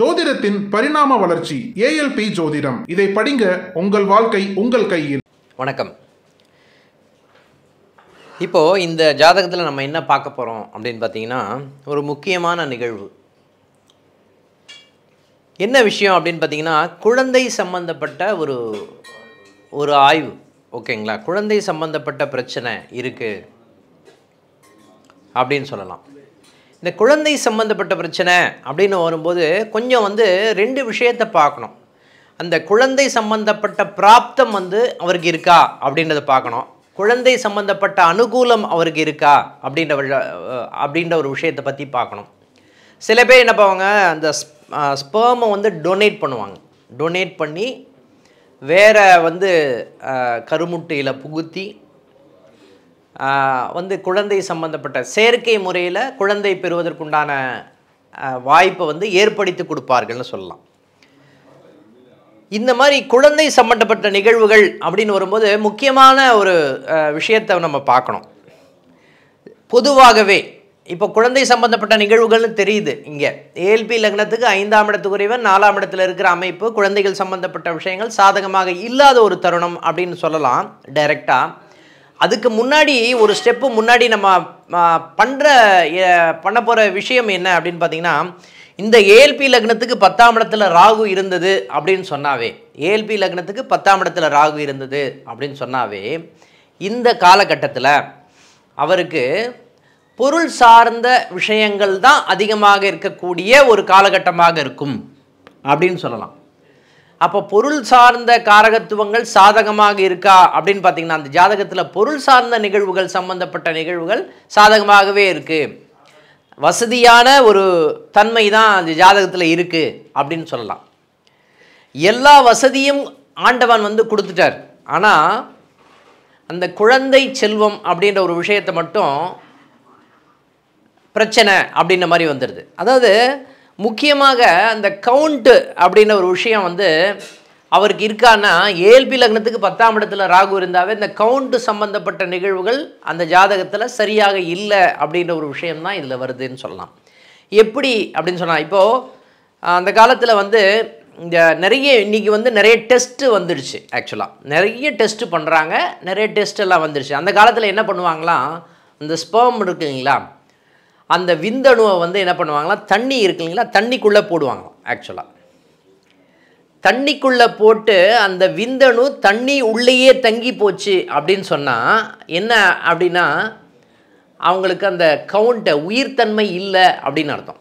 ஜோதிடத்தின் பரிணாம வளர்ச்சி ஏஎல்பி ஜோதிடம் இதை படிங்க உங்கள் வாழ்க்கை உங்கள் கையில் வணக்கம் இப்போ இந்த ஜாதகத்தில் நம்ம என்ன பார்க்க போகிறோம் அப்படின்னு பார்த்தீங்கன்னா ஒரு முக்கியமான நிகழ்வு என்ன விஷயம் அப்படின்னு பார்த்தீங்கன்னா குழந்தை சம்பந்தப்பட்ட ஒரு ஒரு ஆய்வு ஓகேங்களா குழந்தை சம்பந்தப்பட்ட பிரச்சனை இருக்குது அப்படின்னு சொல்லலாம் இந்த குழந்தை சம்மந்தப்பட்ட பிரச்சனை அப்படின்னு வரும்போது கொஞ்சம் வந்து ரெண்டு விஷயத்தை பார்க்கணும் அந்த குழந்தை சம்பந்தப்பட்ட பிராப்தம் வந்து அவருக்கு இருக்கா அப்படின்றத பார்க்கணும் குழந்தை சம்பந்தப்பட்ட அனுகூலம் அவருக்கு இருக்கா அப்படின்ற அப்படின்ற ஒரு விஷயத்தை பற்றி பார்க்கணும் சில பேர் என்ன பண்ணுவாங்க அந்த ஸ்பேமை வந்து டொனேட் பண்ணுவாங்க டொனேட் பண்ணி வேறு வந்து கருமுட்டையில் புகுத்தி வந்து குழந்தை சம்பந்தப்பட்ட செயற்கை முறையில் குழந்தை பெறுவதற்குண்டான வாய்ப்பை வந்து ஏற்படுத்தி கொடுப்பார்கள்னு சொல்லலாம் இந்த மாதிரி குழந்தை சம்மந்தப்பட்ட நிகழ்வுகள் அப்படின்னு வரும்போது முக்கியமான ஒரு விஷயத்தை நம்ம பார்க்கணும் பொதுவாகவே இப்போ குழந்தை சம்பந்தப்பட்ட நிகழ்வுகள்னு தெரியுது இங்கே ஏல்பி லக்னத்துக்கு ஐந்தாம் இடத்துக்குரியவன் நாலாம் இடத்துல இருக்கிற அமைப்பு குழந்தைகள் சம்பந்தப்பட்ட விஷயங்கள் சாதகமாக இல்லாத ஒரு தருணம் அப்படின்னு சொல்லலாம் டைரெக்டாக அதுக்கு முன்னாடி ஒரு ஸ்டெப்பு முன்னாடி நம்ம பண்ணுற பண்ண போகிற விஷயம் என்ன அப்படின்னு பார்த்தீங்கன்னா இந்த ஏஎல்பி லக்னத்துக்கு பத்தாம் இடத்துல ராகு இருந்தது அப்படின்னு சொன்னாவே ஏஎல்பி லக்னத்துக்கு பத்தாம் இடத்துல ராகு இருந்தது அப்படின்னு சொன்னாவே இந்த காலகட்டத்தில் அவருக்கு பொருள் சார்ந்த விஷயங்கள் தான் அதிகமாக இருக்கக்கூடிய ஒரு காலகட்டமாக இருக்கும் அப்படின்னு சொல்லலாம் அப்போ பொருள் சார்ந்த காரகத்துவங்கள் சாதகமாக இருக்கா அப்படின்னு பார்த்தீங்கன்னா அந்த ஜாதகத்தில் பொருள் சார்ந்த நிகழ்வுகள் சம்பந்தப்பட்ட நிகழ்வுகள் சாதகமாகவே இருக்குது வசதியான ஒரு தன்மை தான் அந்த ஜாதகத்தில் இருக்குது அப்படின்னு சொல்லலாம் எல்லா வசதியும் ஆண்டவன் வந்து கொடுத்துட்டார் ஆனால் அந்த குழந்தை செல்வம் அப்படின்ற ஒரு விஷயத்தை மட்டும் பிரச்சனை அப்படின்ற மாதிரி வந்துடுது அதாவது முக்கியமாக அந்த கவுண்ட்டு அப்படின்ற ஒரு விஷயம் வந்து அவருக்கு இருக்கான்னா ஏல்பி லக்னத்துக்கு பத்தாம் இடத்துல ராகு இருந்தாவே இந்த கவுண்ட்டு சம்பந்தப்பட்ட நிகழ்வுகள் அந்த ஜாதகத்தில் சரியாக இல்லை அப்படின்ற ஒரு விஷயம்தான் இதில் வருதுன்னு சொல்லலாம் எப்படி அப்படின்னு சொன்னால் இப்போது அந்த காலத்தில் வந்து இந்த நிறைய இன்றைக்கி வந்து நிறைய டெஸ்ட்டு வந்துடுச்சு ஆக்சுவலாக நிறைய டெஸ்ட்டு பண்ணுறாங்க நிறைய டெஸ்ட் எல்லாம் வந்துடுச்சு அந்த காலத்தில் என்ன பண்ணுவாங்களாம் இந்த ஸ்பேம் இருக்குங்களா அந்த விந்தணுவை வந்து என்ன பண்ணுவாங்கன்னா தண்ணி இருக்கு இல்லைங்களா தண்ணிக்குள்ளே போடுவாங்களாம் ஆக்சுவலாக தண்ணிக்குள்ளே போட்டு அந்த விந்தணு தண்ணி உள்ளேயே தங்கி போச்சு அப்படின்னு சொன்னால் என்ன அப்படின்னா அவங்களுக்கு அந்த கவுண்ட்டை உயிர்த்தன்மை இல்லை அப்படின்னு அர்த்தம்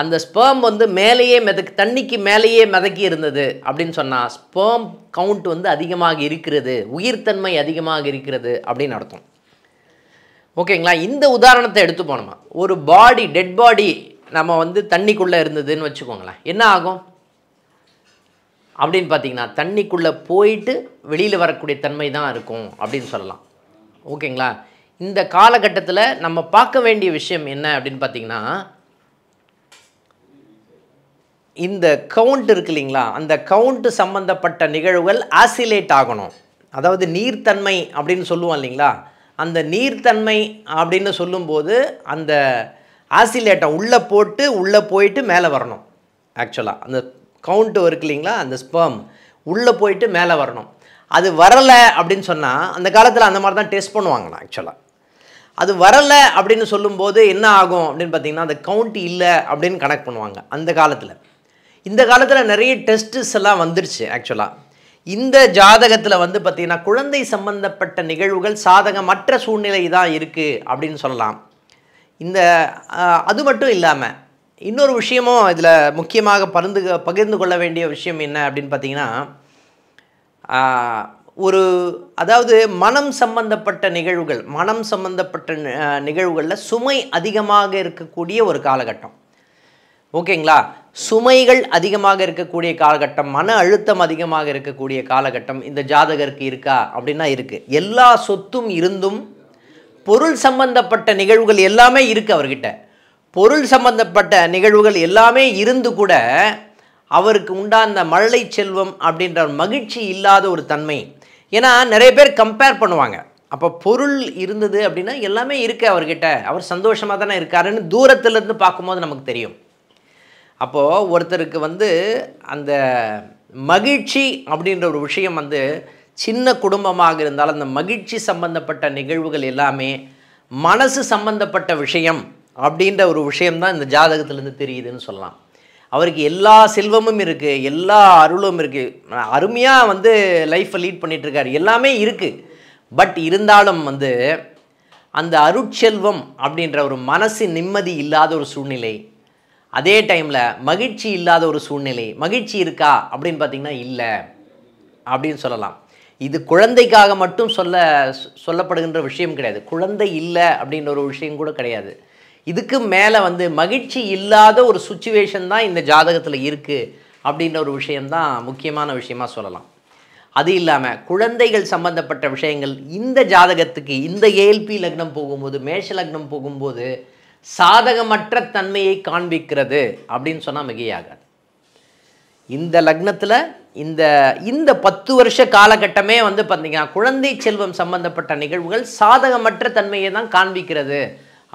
அந்த ஸ்பேம் வந்து மேலேயே மிதக்கு தண்ணிக்கு மேலேயே மிதக்கி இருந்தது அப்படின்னு சொன்னால் ஸ்பேம் கவுண்ட் வந்து அதிகமாக இருக்கிறது உயிர்த்தன்மை அதிகமாக இருக்கிறது அப்படின்னு அர்த்தம் ஓகேங்களா இந்த உதாரணத்தை எடுத்து போனோமா ஒரு பாடி டெட் பாடி நம்ம வந்து தண்ணிக்குள்ளே இருந்ததுன்னு வச்சுக்கோங்களேன் என்ன ஆகும் அப்படின்னு பார்த்தீங்கன்னா தண்ணிக்குள்ளே போயிட்டு வெளியில் வரக்கூடிய தன்மை தான் இருக்கும் அப்படின்னு சொல்லலாம் ஓகேங்களா இந்த காலகட்டத்தில் நம்ம பார்க்க வேண்டிய விஷயம் என்ன அப்படின்னு பார்த்தீங்கன்னா இந்த கவுண்ட் இருக்கு இல்லைங்களா அந்த கவுண்ட்டு சம்மந்தப்பட்ட நிகழ்வுகள் ஆசிலேட் ஆகணும் அதாவது நீர்த்தன்மை அப்படின்னு சொல்லுவோம் இல்லைங்களா அந்த நீர்த்தன்மை அப்படின்னு சொல்லும்போது அந்த ஆசிலேட்டை உள்ளே போட்டு உள்ளே போயிட்டு மேலே வரணும் ஆக்சுவலாக அந்த கவுண்ட்டு இருக்கு இல்லைங்களா அந்த ஸ்பேம் உள்ளே போயிட்டு மேலே வரணும் அது வரலை அப்படின்னு சொன்னால் அந்த காலத்தில் அந்த மாதிரி தான் டெஸ்ட் பண்ணுவாங்களா ஆக்சுவலாக அது வரலை அப்படின்னு சொல்லும்போது என்ன ஆகும் அப்படின்னு பார்த்திங்கன்னா அந்த கவுண்ட் இல்லை அப்படின்னு கனெக்ட் பண்ணுவாங்க அந்த காலத்தில் இந்த காலத்தில் நிறைய டெஸ்ட்டுஸ் எல்லாம் வந்துருச்சு ஆக்சுவலாக இந்த ஜாதகத்தில் வந்து பார்த்திங்கன்னா குழந்தை சம்பந்தப்பட்ட நிகழ்வுகள் சாதகமற்ற சூழ்நிலை தான் இருக்குது அப்படின்னு சொல்லலாம் இந்த அது மட்டும் இல்லாமல் இன்னொரு விஷயமும் இதில் முக்கியமாக பருந்து பகிர்ந்து கொள்ள வேண்டிய விஷயம் என்ன அப்படின்னு பார்த்தீங்கன்னா ஒரு அதாவது மனம் சம்பந்தப்பட்ட நிகழ்வுகள் மனம் சம்பந்தப்பட்ட நிகழ்வுகளில் சுமை அதிகமாக இருக்கக்கூடிய ஒரு காலகட்டம் ஓகேங்களா சுமைகள் அதிகமாக இருக்கக்கூடிய காலகட்டம் மன அழுத்தம் அதிகமாக இருக்கக்கூடிய காலகட்டம் இந்த ஜாதகருக்கு இருக்கா அப்படின்னா இருக்குது எல்லா சொத்தும் இருந்தும் பொருள் சம்பந்தப்பட்ட நிகழ்வுகள் எல்லாமே இருக்குது அவர்கிட்ட பொருள் சம்பந்தப்பட்ட நிகழ்வுகள் எல்லாமே இருந்து கூட அவருக்கு உண்டான மழலை செல்வம் அப்படின்ற மகிழ்ச்சி இல்லாத ஒரு தன்மை ஏன்னா நிறைய பேர் கம்பேர் பண்ணுவாங்க அப்போ பொருள் இருந்தது அப்படின்னா எல்லாமே இருக்குது அவர்கிட்ட அவர் சந்தோஷமாக தானே இருக்காருன்னு தூரத்துலேருந்து பார்க்கும்போது நமக்கு தெரியும் அப்போது ஒருத்தருக்கு வந்து அந்த மகிழ்ச்சி அப்படின்ற ஒரு விஷயம் வந்து சின்ன குடும்பமாக இருந்தாலும் அந்த மகிழ்ச்சி சம்பந்தப்பட்ட நிகழ்வுகள் எல்லாமே மனசு சம்பந்தப்பட்ட விஷயம் அப்படின்ற ஒரு விஷயம்தான் இந்த ஜாதகத்திலேருந்து தெரியுதுன்னு சொல்லலாம் அவருக்கு எல்லா செல்வமும் இருக்குது எல்லா அருளும் இருக்குது அருமையாக வந்து லைஃப்பை லீட் பண்ணிகிட்ருக்காரு எல்லாமே இருக்குது பட் இருந்தாலும் வந்து அந்த அருட்செல்வம் அப்படின்ற ஒரு மனசு நிம்மதி இல்லாத ஒரு சூழ்நிலை அதே டைமில் மகிழ்ச்சி இல்லாத ஒரு சூழ்நிலை மகிழ்ச்சி இருக்கா அப்படின்னு பார்த்தீங்கன்னா இல்லை அப்படின்னு சொல்லலாம் இது குழந்தைக்காக மட்டும் சொல்ல சொல்லப்படுகின்ற விஷயம் கிடையாது குழந்தை இல்லை அப்படின்ற ஒரு விஷயம் கூட கிடையாது இதுக்கு மேலே வந்து மகிழ்ச்சி இல்லாத ஒரு சுச்சுவேஷன் தான் இந்த ஜாதகத்தில் இருக்குது அப்படின்ற ஒரு விஷயம்தான் முக்கியமான விஷயமாக சொல்லலாம் அது இல்லாமல் குழந்தைகள் சம்பந்தப்பட்ட விஷயங்கள் இந்த ஜாதகத்துக்கு இந்த ஏஎல்பி லக்னம் போகும்போது மேஷ லக்னம் போகும்போது சாதகமற்ற தன்மையை காண்பிக்கிறது அப்படின்னு சொன்னால் மிகையாகாது இந்த லக்னத்தில் இந்த இந்த பத்து வருஷ காலகட்டமே வந்து பார்த்திங்கன்னா குழந்தை செல்வம் சம்பந்தப்பட்ட நிகழ்வுகள் சாதகமற்ற தன்மையை தான் காண்பிக்கிறது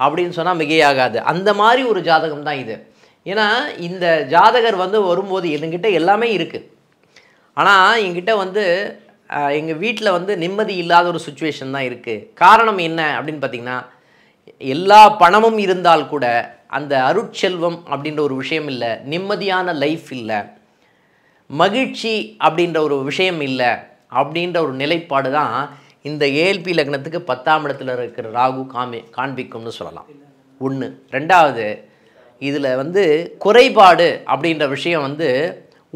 அப்படின்னு சொன்னால் மிகையாகாது அந்த மாதிரி ஒரு ஜாதகம் தான் இது ஏன்னா இந்த ஜாதகர் வந்து வரும்போது எங்கிட்ட எல்லாமே இருக்குது ஆனால் என்கிட்ட வந்து எங்கள் வீட்டில் வந்து நிம்மதி இல்லாத ஒரு சுச்சுவேஷன் தான் இருக்குது காரணம் என்ன அப்படின்னு பார்த்திங்கன்னா எல்லா பணமும் இருந்தால் கூட அந்த அருட்செல்வம் அப்படின்ற ஒரு விஷயம் இல்லை நிம்மதியான லைஃப் இல்லை மகிழ்ச்சி அப்படின்ற ஒரு விஷயம் இல்லை அப்படின்ற ஒரு நிலைப்பாடு தான் இந்த ஏஎல்பி லக்னத்துக்கு பத்தாம் இடத்துல இருக்கிற ராகு காமி காண்பிக்கும்னு சொல்லலாம் ஒன்று ரெண்டாவது இதில் வந்து குறைபாடு அப்படின்ற விஷயம் வந்து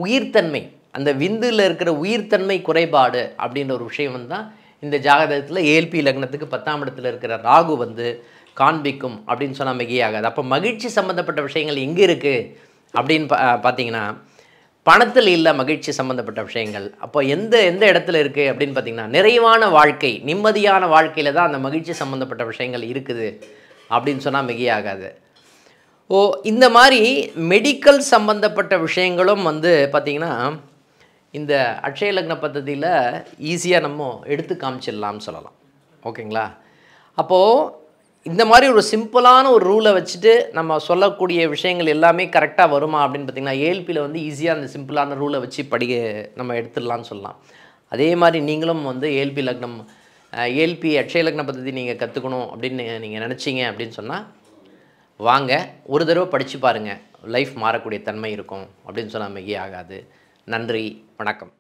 உயிர்த்தன்மை அந்த விந்துல இருக்கிற உயிர்த்தன்மை குறைபாடு அப்படின்ற ஒரு விஷயம் வந்து தான் இந்த ஜாகதத்தில் ஏல்பி லக்னத்துக்கு பத்தாம் இடத்துல இருக்கிற ராகு வந்து காண்பிக்கும் அப்படின்னு சொன்னால் மிகையாகாது அப்போ மகிழ்ச்சி சம்மந்தப்பட்ட விஷயங்கள் எங்கே இருக்குது அப்படின்னு பா பார்த்தீங்கன்னா பணத்தில் இல்லை மகிழ்ச்சி சம்மந்தப்பட்ட விஷயங்கள் அப்போ எந்த எந்த இடத்துல இருக்குது அப்படின்னு பார்த்தீங்கன்னா நிறைவான வாழ்க்கை நிம்மதியான வாழ்க்கையில் தான் அந்த மகிழ்ச்சி சம்மந்தப்பட்ட விஷயங்கள் இருக்குது அப்படின்னு சொன்னால் மிகையாகாது ஓ இந்த மாதிரி மெடிக்கல் சம்மந்தப்பட்ட விஷயங்களும் வந்து பார்த்திங்கன்னா இந்த அக்ஷய லக்ன பద్ధதியில் ஈஸியாக நம்ம எடுத்து காமிச்சிடலாம்னு சொல்லலாம் ஓகேங்களா அப்போது இந்த மாதிரி ஒரு சிம்பிளான ஒரு ரூலை வச்சுட்டு நம்ம சொல்லக்கூடிய விஷயங்கள் எல்லாமே கரெக்டாக வருமா அப்படின்னு பார்த்திங்கன்னா ஏஎல்பியில் வந்து ஈஸியாக அந்த சிம்பிளான ரூலை வச்சு படிக்க நம்ம எடுத்துடலாம்னு சொல்லலாம் அதே மாதிரி நீங்களும் வந்து ஏஎல்பி லக்னம் ஏஎல்பி அக்ஷய லக்ன பற்றி நீங்கள் கற்றுக்கணும் அப்படின்னு நீங்கள் நினச்சிங்க அப்படின்னு சொன்னால் வாங்க ஒரு தடவை படித்து பாருங்கள் லைஃப் மாறக்கூடிய தன்மை இருக்கும் அப்படின்னு சொன்னால் மிகையாகாது ஆகாது நன்றி வணக்கம்